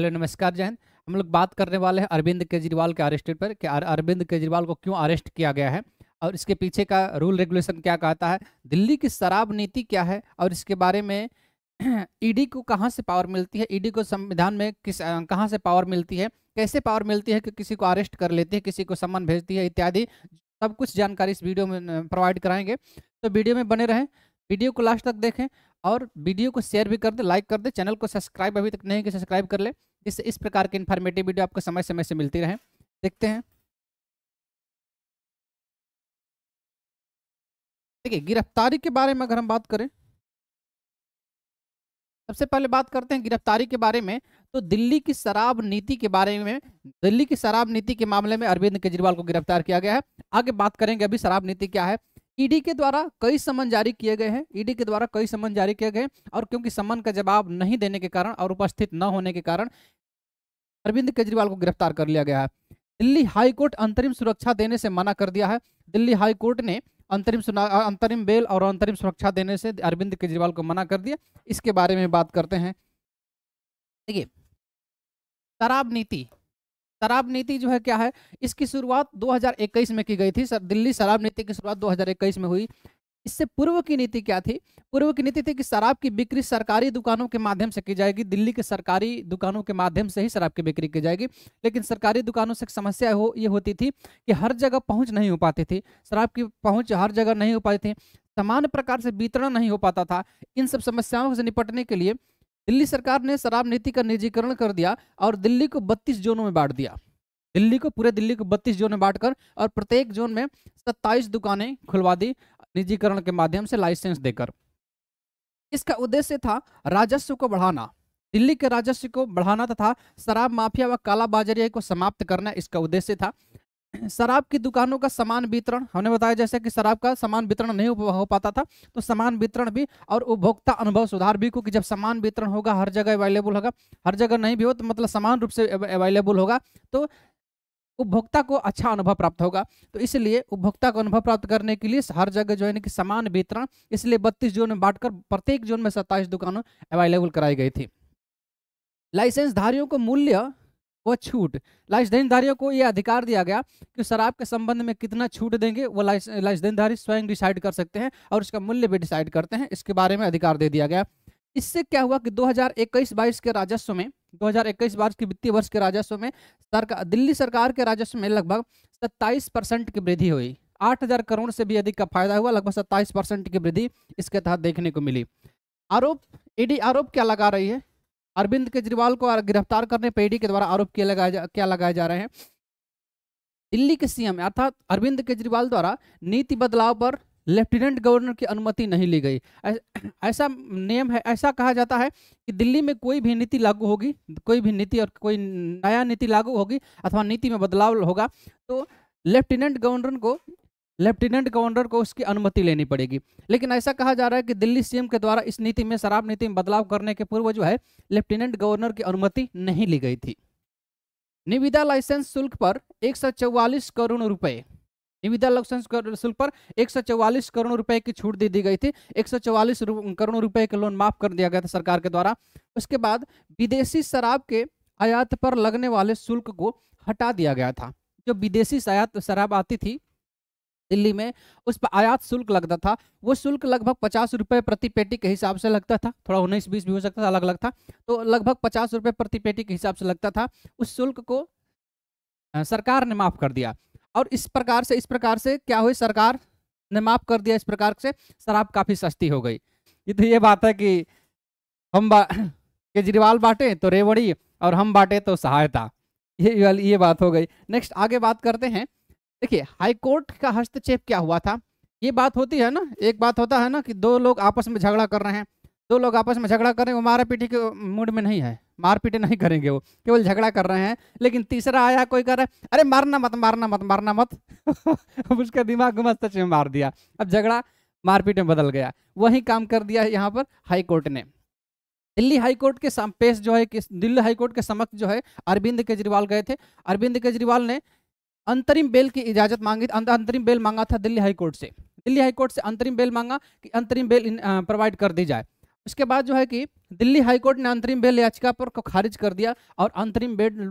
hello नमस्कार जैन हम लोग बात करने वाले हैं अरविंद केजरीवाल के अरेस्ट पर कि अरविंद केजरीवाल को क्यों अरेस्ट किया गया है और इसके पीछे का रूल रेगुलेशन क्या कहता है दिल्ली की शराब नीति क्या है और इसके बारे में ईडी e को कहाँ से पावर मिलती है ईडी e को संविधान में किस कहाँ से पावर मिलती है कैसे पावर मिलती है कि किसी को अरेस्ट कर लेती है किसी को सम्मान भेजती है इत्यादि सब कुछ जानकारी इस वीडियो में प्रोवाइड कराएंगे तो वीडियो में बने रहें वीडियो को लास्ट तक देखें और वीडियो को शेयर भी कर दें लाइक कर दे चैनल को सब्सक्राइब अभी तक नहीं कि सब्सक्राइब कर लें जिससे इस प्रकार के इन्फॉर्मेटिव वीडियो आपको समय समय से मिलती रहे देखते हैं देखिए गिरफ्तारी के बारे में अगर हम बात करें सबसे पहले बात करते हैं गिरफ्तारी के बारे में तो दिल्ली की शराब नीति के बारे में दिल्ली की शराब नीति के मामले में अरविंद केजरीवाल को गिरफ्तार किया गया है आगे बात करेंगे अभी शराब नीति क्या है ईडी के द्वारा कई समन जारी किए गए हैं ईडी के द्वारा कई समन जारी किए गए और क्योंकि समन का जवाब नहीं देने के कारण और उपस्थित न होने के कारण अरविंद केजरीवाल को गिरफ्तार कर लिया गया है दिल्ली हाई कोर्ट अंतरिम सुरक्षा देने से मना कर दिया है दिल्ली हाई कोर्ट ने अंतरिम अंतरिम बेल और अंतरिम सुरक्षा देने से अरविंद केजरीवाल को मना कर दिया इसके बारे में बात करते हैं देखिए शराब नीति शराब नीति जो है क्या है इसकी शुरुआत 2021 में की गई थी सर दिल्ली शराब नीति की शुरुआत 2021 में हुई इससे पूर्व की नीति क्या थी पूर्व की नीति थी कि शराब की बिक्री सरकारी दुकानों के माध्यम से की जाएगी दिल्ली के सरकारी दुकानों के माध्यम से ही शराब की बिक्री की जाएगी लेकिन सरकारी दुकानों से समस्या हो ये होती थी कि हर जगह पहुंच नहीं हो पाती थी शराब की पहुंच हर जगह नहीं हो पाती थी समान प्रकार से वितरण नहीं हो पाता था इन सब समस्याओं से निपटने के लिए दिल्ली सरकार ने शराब नीति का निजीकरण कर दिया और दिल्ली को बत्तीस जोनों में बांट दिया दिल्ली को पूरे दिल्ली को 32 जोन में बांटकर और प्रत्येक जोन में 27 दुकानें खुलवा दी निजीकरण के माध्यम से लाइसेंस देकर इसका उद्देश्य था राजस्व को बढ़ाना दिल्ली के राजस्व को बढ़ाना तथा शराब माफिया व कालाबाजारी को समाप्त करना इसका उद्देश्य था शराब की दुकानों का समान वितरण हमने बताया जैसे कि शराब का समान वितरण नहीं हो पाता था तो समान वितरण भी और उपभोक्ता अनुभव सुधार भी क्योंकि जब समान वितरण होगा हर जगह अवेलेबल होगा हर जगह नहीं भी हो तो मतलब समान रूप से अवेलेबल होगा तो उपभोक्ता को अच्छा अनुभव प्राप्त होगा तो इसलिए उपभोक्ता को अनुभव प्राप्त करने के लिए हर जगह जो है कि समान वितरण इसलिए बत्तीस जोन में बांटकर प्रत्येक जोन में सत्ताईस दुकानों अवेलेबल कराई गई थी लाइसेंस धारियों को मूल्य व छूट लाइसेंसधारियों को यह अधिकार दिया गया कि शराब के संबंध में कितना छूट देंगे वो लाइसेंसधारी स्वयं डिसाइड कर सकते हैं और उसका मूल्य भी डिसाइड करते हैं इसके बारे में अधिकार दे दिया गया इससे क्या हुआ कि 2021-22 के राजस्व में 2021 हजार के वित्तीय वर्ष के राजस्व में सरकार दिल्ली सरकार के राजस्व में लगभग 27 परसेंट की वृद्धि हुई 8000 करोड़ से भी अधिक का फायदा हुआ लगभग 27 परसेंट की वृद्धि इसके तहत देखने को मिली आरोप ईडी आरोप क्या लगा रही है अरविंद केजरीवाल को गिरफ्तार करने पर ईडी के द्वारा आरोप किया लगाया जा क्या लगाए जा रहे हैं दिल्ली के सीएम अर्थात अरविंद केजरीवाल द्वारा नीति बदलाव पर लेफ्टिनेंट गवर्नर की अनुमति नहीं ली गई ऐसा नियम है ऐसा कहा जाता है कि दिल्ली में कोई भी नीति लागू होगी कोई भी नीति और कोई नया नीति लागू होगी अथवा नीति में बदलाव होगा तो लेफ्टिनेंट गवर्नर को लेफ्टिनेंट गवर्नर को उसकी अनुमति लेनी पड़ेगी लेकिन ऐसा कहा जा रहा है कि दिल्ली सीएम के द्वारा इस नीति में शराब नीति में बदलाव करने के पूर्व जो है लेफ्टिनेंट गवर्नर की अनुमति नहीं ली गई थी निविदा लाइसेंस शुल्क पर एक करोड़ रुपए विविधा लोकसंख्यक शुल्क पर एक सौ चौवालीस करोड़ रुपए की छूट दे दी गई थी एक सौ चौवालीस करोड़ रुपए का लोन माफ कर दिया गया था सरकार के द्वारा उसके बाद विदेशी शराब के आयात पर लगने वाले शुल्क को हटा दिया गया था जो विदेशी आयात शराब आती थी दिल्ली में उस पर आयात शुल्क लगता था वो शुल्क लगभग पचास रुपये प्रति पेटी के हिसाब से लगता था थोड़ा उन्नीस बीस भी हो सकता था अलग अलग था तो लगभग पचास रुपये प्रति पेटी के हिसाब से लगता था उस शुल्क को सरकार ने माफ कर दिया और इस प्रकार से इस प्रकार से क्या हुई सरकार ने माफ कर दिया इस प्रकार से शराब काफ़ी सस्ती हो गई ये तो ये बात है कि हम बा केजरीवाल बांटे तो रेवड़ी और हम बांटे तो सहायता ये ये बात हो गई नेक्स्ट आगे बात करते हैं देखिए हाईकोर्ट का हस्तक्षेप क्या हुआ था ये बात होती है ना एक बात होता है ना कि दो लोग आपस में झगड़ा कर रहे हैं दो लोग आपस में झगड़ा कर रहे हैं वो मारा पीटी के मूड में नहीं है मार नहीं करेंगे वो केवल झगड़ा कर रहे हैं लेकिन तीसरा आया कोई कर रहा है अरे मारना मत मारना मत मारना मत उसका दिमाग को मस्त में मार दिया अब झगड़ा मारपीट में बदल गया वही काम कर दिया है यहाँ पर हाई कोर्ट ने दिल्ली हाई कोर्ट के पेश जो है दिल्ली हाई कोर्ट के समक्ष जो है अरविंद केजरीवाल गए थे अरविंद केजरीवाल ने अंतरिम बेल की इजाजत मांगी अं, अंतरिम बेल मांगा था दिल्ली हाई कोर्ट से दिल्ली हाई कोर्ट से अंतरिम बेल मांगा कि अंतरिम बेल प्रोवाइड कर दी जाए उसके बाद जो है कि दिल्ली हाईकोर्ट ने अंतरिम बेल याचिका पर को खारिज कर दिया और अंतरिम बेल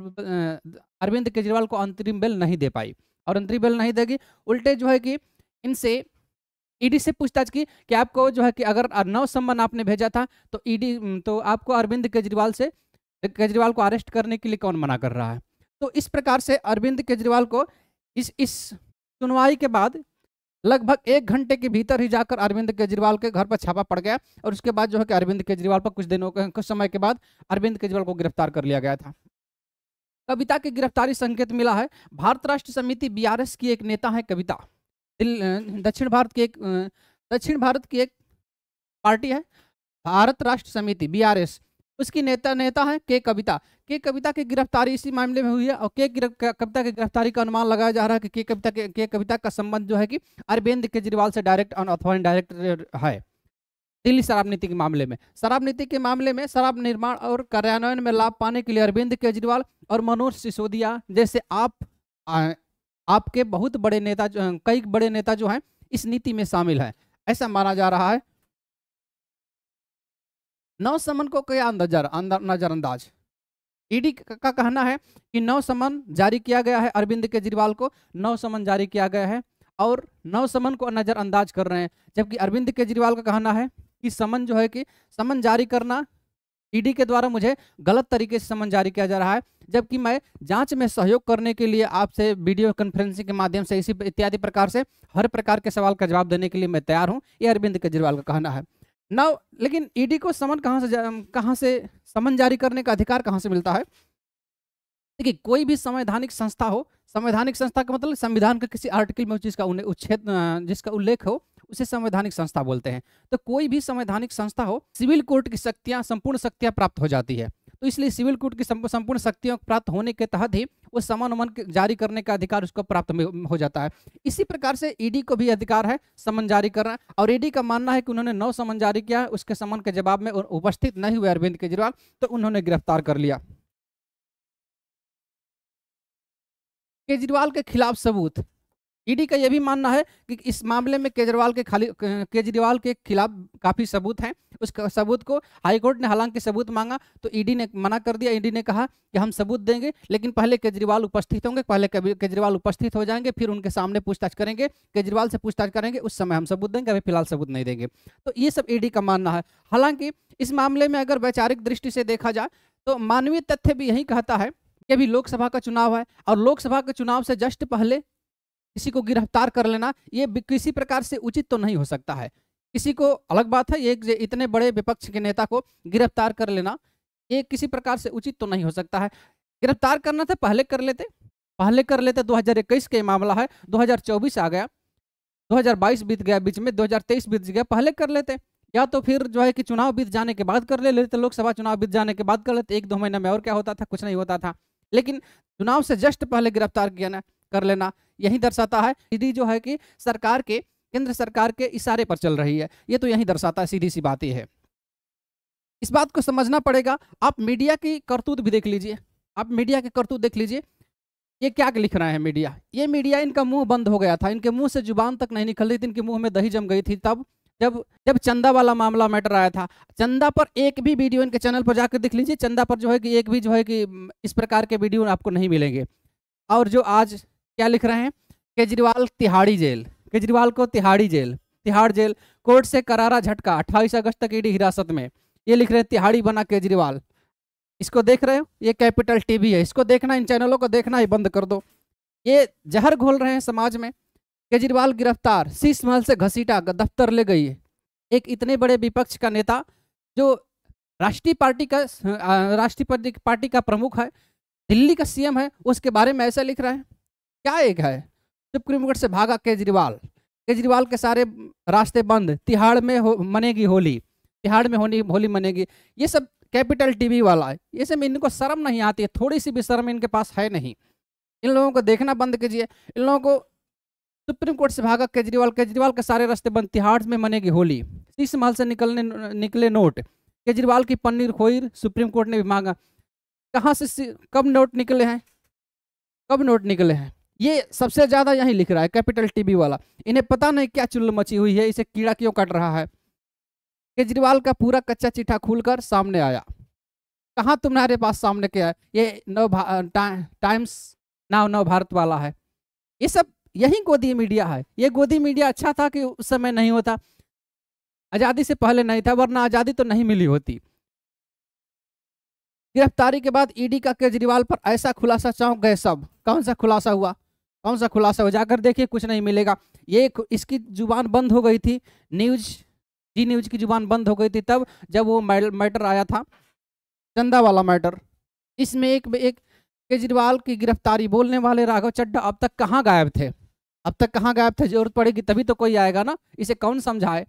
अरविंद केजरीवाल को अंतरिम बेल नहीं दे पाई और अंतरिम बेल नहीं देगी उल्टे जो है कि इनसे ईडी से पूछताछ की कि आपको जो है कि अगर नौ संबंध आपने भेजा था तो ईडी तो आपको अरविंद केजरीवाल से केजरीवाल को अरेस्ट करने के लिए कौन मना कर रहा है तो इस प्रकार से अरविंद केजरीवाल को इस इस सुनवाई के बाद लगभग एक घंटे के भीतर ही जाकर अरविंद केजरीवाल के घर पर छापा पड़ गया और उसके बाद जो है कि अरविंद केजरीवाल पर कुछ दिनों के कुछ समय के बाद अरविंद केजरीवाल को गिरफ्तार कर लिया गया था कविता की गिरफ्तारी संकेत मिला है भारत राष्ट्र समिति बीआरएस की एक नेता है कविता दक्षिण भारत की एक दक्षिण भारत की एक पार्टी है भारत राष्ट्र समिति बी उसकी नेता नेता है के कविता के कविता की गिरफ्तारी इसी मामले में हुई है और के कविता की गिरफ्तारी का अनुमान लगाया जा रहा है कि के कविता के, के कविता का संबंध जो है कि अरविंद केजरीवाल से डायरेक्ट अथवा इनडायरेक्ट है दिल्ली शराब नीति के मामले में शराब नीति के मामले में शराब निर्माण और कार्यान्वयन में लाभ पाने के लिए अरविंद केजरीवाल और मनोज सिसोदिया जैसे आप आ, आपके बहुत बड़े नेता कई बड़े नेता जो हैं इस नीति में शामिल हैं ऐसा माना जा रहा है नौ समन को क्या नजर नजरअंदाज ईडी का कहना है कि नौ समन जारी किया गया है अरविंद केजरीवाल को नौ समन जारी किया गया है और नौ समन को नज़रअंदाज कर रहे हैं जबकि अरविंद केजरीवाल का कहना है कि समन जो है कि समन जारी करना ईडी के द्वारा मुझे गलत तरीके से समन जारी किया जा रहा है जबकि मैं जांच में सहयोग करने के लिए आपसे वीडियो कॉन्फ्रेंसिंग के माध्यम से इसी इत्यादि प्रकार से हर प्रकार के सवाल का जवाब देने के लिए मैं तैयार हूं ये अरविंद केजरीवाल का कहना है नाउ लेकिन ईडी e को समन कहाँ से कहाँ से समन जारी करने का अधिकार कहाँ से मिलता है देखिए कोई भी संवैधानिक संस्था हो संवैधानिक संस्था का मतलब संविधान के किसी आर्टिकल में जिसका उच्छेद जिसका उल्लेख हो उसे संवैधानिक संस्था बोलते हैं तो कोई भी संवैधानिक संस्था हो सिविल कोर्ट की शक्तियां संपूर्ण शक्तियां प्राप्त हो जाती है तो इसलिए सिविल कोर्ट की संपूर्ण शक्तियों प्राप्त होने के तहत ही वो समन उमन जारी करने का अधिकार उसको प्राप्त हो जाता है इसी प्रकार से ईडी e को भी अधिकार है समन जारी करना और ईडी e का मानना है कि उन्होंने नौ समन जारी किया उसके समन के जवाब में उपस्थित नहीं हुए अरविंद केजरीवाल तो उन्होंने गिरफ्तार कर लिया केजरीवाल के खिलाफ सबूत ईडी का यह भी मानना है कि इस मामले में केजरीवाल के खाली केजरीवाल के खिलाफ काफ़ी सबूत हैं उस सबूत को हाईकोर्ट ने हालांकि सबूत मांगा तो ईडी ने मना कर दिया ईडी ने कहा कि हम सबूत देंगे लेकिन पहले केजरीवाल उपस्थित होंगे पहले केजरीवाल उपस्थित हो जाएंगे फिर उनके सामने पूछताछ करेंगे केजरीवाल से पूछताछ करेंगे उस समय हम सबूत देंगे अभी फिलहाल सबूत नहीं देंगे तो ये सब ईडी का मानना है हालांकि इस मामले में अगर वैचारिक दृष्टि से देखा जाए तो मानवीय तथ्य भी यही कहता है कि अभी लोकसभा का चुनाव है और लोकसभा के चुनाव से जस्ट पहले किसी को गिरफ्तार कर लेना ये किसी प्रकार से उचित तो नहीं हो सकता है किसी को अलग बात है ये इतने बड़े विपक्ष के नेता को गिरफ्तार कर लेना ये किसी प्रकार से उचित तो नहीं हो सकता है गिरफ्तार करना था पहले कर लेते पहले कर लेते 2021 के मामला है 2024 आ गया 2022 बीत गया बीच में 2023 बीत गया पहले कर लेते या तो फिर जो है कि चुनाव बीत जाने के बाद कर ले लेते तो लोकसभा चुनाव बीत जाने के बाद कर लेते एक दो महीने में और क्या होता था कुछ नहीं होता था लेकिन चुनाव से जस्ट पहले गिरफ्तार किया ना कर लेना यही दर्शाता है सीधी जो है कि सरकार के केंद्र सरकार के इशारे पर चल रही है ये तो यही दर्शाता है सीधी सी बात ही है इस बात को समझना पड़ेगा आप मीडिया की करतूत भी देख लीजिए आप मीडिया की करतूत देख लीजिए ये क्या लिख रहे हैं मीडिया ये मीडिया इनका मुंह बंद हो गया था इनके मुंह से जुबान तक नहीं निकल रही थी इनके मुंह में दही जम गई थी तब जब जब चंदा वाला मामला मैटर आया था चंदा पर एक भी वीडियो इनके चैनल पर जाकर देख लीजिए चंदा पर जो है कि एक भी जो है कि इस प्रकार के वीडियो आपको नहीं मिलेंगे और जो आज क्या लिख रहे हैं केजरीवाल तिहाड़ी जेल केजरीवाल को तिहाड़ी जेल तिहाड़ जेल कोर्ट से करारा झटका अट्ठाईस अगस्त तक ईडी हिरासत में ये लिख रहे हैं तिहाड़ी बना केजरीवाल इसको देख रहे हो ये कैपिटल टीवी है इसको देखना इन चैनलों को देखना ही बंद कर दो ये जहर घोल रहे हैं समाज में केजरीवाल गिरफ्तार शीश महल से घसीटा दफ्तर ले गई एक इतने बड़े विपक्ष का नेता जो राष्ट्रीय पार्टी का राष्ट्रीय पार्टी का प्रमुख है दिल्ली का सीएम है उसके बारे में ऐसा लिख रहा है क्या एक है सुप्रीम कोर्ट से भागा केजरीवाल केजरीवाल के सारे रास्ते बंद तिहाड़ में हो, मनेगी होली तिहाड़ में होनी होली मनेगी ये सब कैपिटल टीवी वाला है ये सब इनको शर्म नहीं आती है थोड़ी सी भी शर्म इनके पास है नहीं इन लोगों को देखना बंद कीजिए इन लोगों को सुप्रीम कोर्ट से भागा केजरीवाल केजरीवाल के सारे रास्ते बंद तिहाड़ में मनेगी होली शीश महल से निकलने निकले नोट केजरीवाल की पन्नीर खोईर सुप्रीम कोर्ट ने भी मांगा कहाँ से कब नोट निकले हैं कब नोट निकले हैं ये सबसे ज्यादा यही लिख रहा है कैपिटल टीबी वाला इन्हें पता नहीं क्या चुल मची हुई है इसे कीड़ा क्यों कट रहा है केजरीवाल का पूरा कच्चा चिट्ठा खुलकर सामने आया कहाँ तुम्हारे पास सामने क्या है ये नव टाइम्स नाव नव भारत वाला है ये सब यही गोदी मीडिया है ये गोदी मीडिया अच्छा था कि उस समय नहीं होता आज़ादी से पहले नहीं था वरना आज़ादी तो नहीं मिली होती गिरफ्तारी के बाद ईडी का केजरीवाल पर ऐसा खुलासा चौंक गए सब कौन सा खुलासा हुआ कौन सा खुलासा हो जाकर देखिए कुछ नहीं मिलेगा ये इसकी जुबान बंद हो गई थी न्यूज जी न्यूज की जुबान बंद हो गई थी तब जब वो मैटर आया था चंदा वाला मैटर इसमें एक एक केजरीवाल की गिरफ्तारी बोलने वाले राघव चड्डा अब तक कहाँ गायब थे अब तक कहाँ गायब थे जरूरत पड़ेगी तभी तो कोई आएगा ना इसे कौन समझाए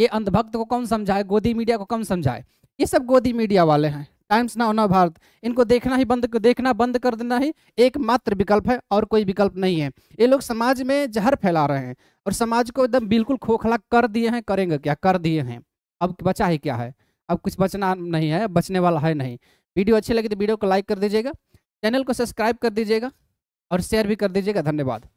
ये अंधभक्त को कौन समझाए गोदी मीडिया को कौन समझाए ये सब गोदी मीडिया वाले हैं टाइम्स नाउ नव भारत इनको देखना ही बंद देखना बंद कर देना ही एकमात्र विकल्प है और कोई विकल्प नहीं है ये लोग समाज में जहर फैला रहे हैं और समाज को एकदम बिल्कुल खोखला कर दिए हैं करेंगे क्या कर दिए हैं अब बचा ही क्या है अब कुछ बचना नहीं है बचने वाला है नहीं वीडियो अच्छी लगी तो वीडियो को लाइक कर दीजिएगा चैनल को सब्सक्राइब कर दीजिएगा और शेयर भी कर दीजिएगा धन्यवाद